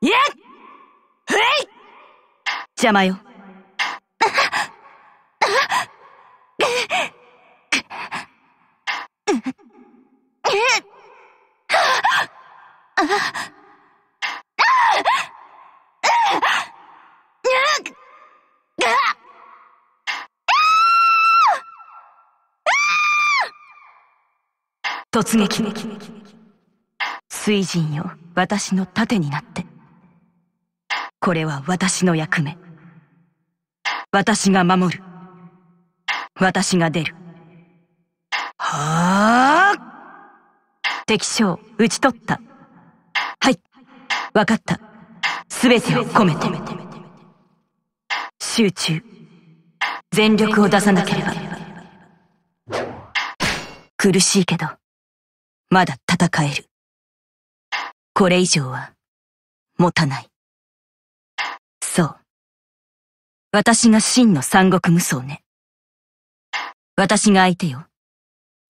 いえへい邪魔よ。突撃。水神よ私の盾になってこれは私の役目私が守る私が出るはあ敵将討ち取ったはい分かった全てを込めて集中全力を出さなければ苦しいけどまだ戦えるこれ以上は、持たない。そう。私が真の三国無双ね。私が相手よ。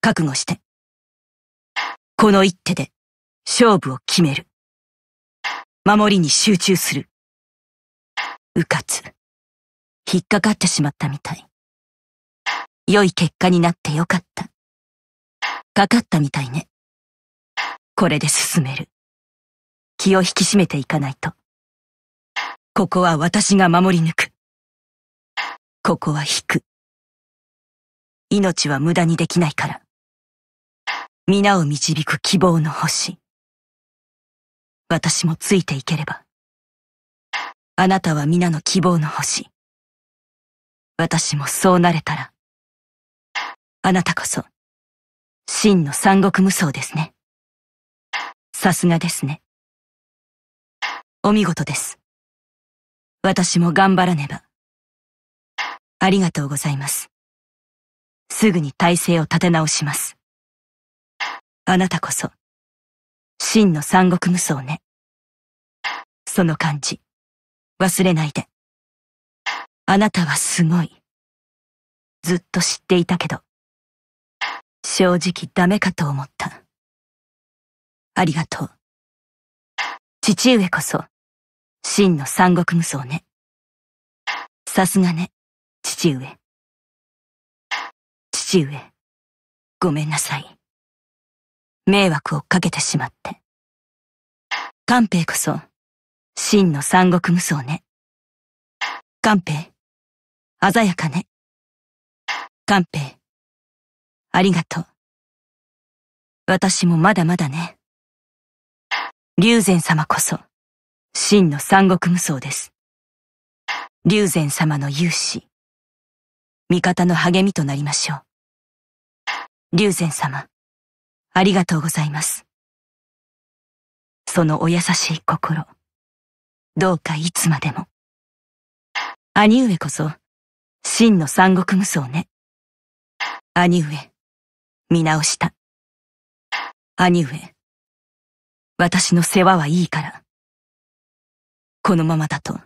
覚悟して。この一手で、勝負を決める。守りに集中する。うかつ。引っかかってしまったみたい。良い結果になってよかった。かかったみたいね。これで進める。気を引き締めていかないと。ここは私が守り抜く。ここは引く。命は無駄にできないから。皆を導く希望の星。私もついていければ。あなたは皆の希望の星。私もそうなれたら。あなたこそ、真の三国無双ですね。さすがですね。お見事です。私も頑張らねば。ありがとうございます。すぐに体制を立て直します。あなたこそ、真の三国無双ね。その感じ、忘れないで。あなたはすごい。ずっと知っていたけど、正直ダメかと思った。ありがとう。父上こそ、真の三国無双ね。さすがね、父上。父上、ごめんなさい。迷惑をかけてしまって。寛兵こそ、真の三国無双ね。寛兵、鮮やかね。寛兵、ありがとう。私もまだまだね。龍禅様こそ、真の三国無双です。龍禅様の勇士、味方の励みとなりましょう。龍禅様、ありがとうございます。そのお優しい心、どうかいつまでも。兄上こそ、真の三国無双ね。兄上、見直した。兄上。私の世話はいいから。このままだと、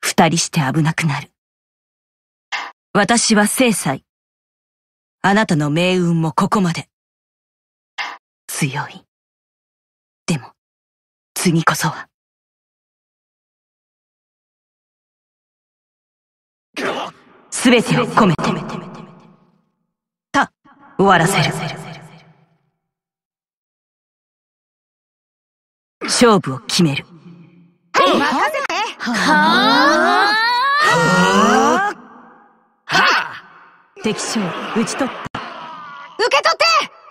二人して危なくなる。私は精妻。あなたの命運もここまで。強い。でも、次こそは。すべてを込めて、た、終わらせる。勝負を決める。はい、任せてははは敵将、討ち取った。受け取って